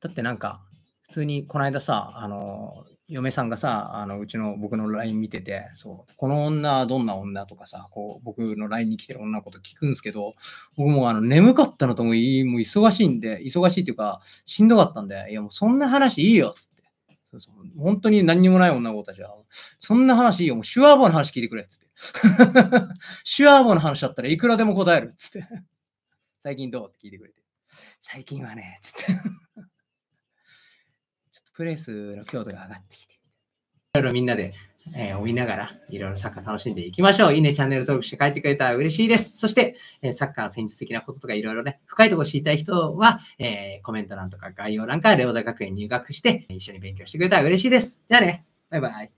だってなんか、普通にこの間さ、あの、嫁さんがさ、あのうちの僕の LINE 見てて、そう、この女はどんな女とかさ、こう僕の LINE に来てる女のこと聞くんですけど、僕もあの眠かったのともいい、もう忙しいんで、忙しいっていうか、しんどかったんで、いやもうそんな話いいよつって。そうそう本当に何にもない女の子たちは、そんな話いいよ、もうシュワーボーの話聞いてくれつって。シュワーボーの話だったらいくらでも答えるつって。最近どうって聞いてくれて。最近はね、つって。プレスの強度が上がってきて。いろいろみんなで、えー、追いながら、いろいろサッカー楽しんでいきましょう。いいね、チャンネル登録して帰ってくれたら嬉しいです。そして、えー、サッカーの戦術的なこととかいろいろね、深いところ知りたい人は、えー、コメント欄とか概要欄からレオザ学園入学して、一緒に勉強してくれたら嬉しいです。じゃあね、バイバイ。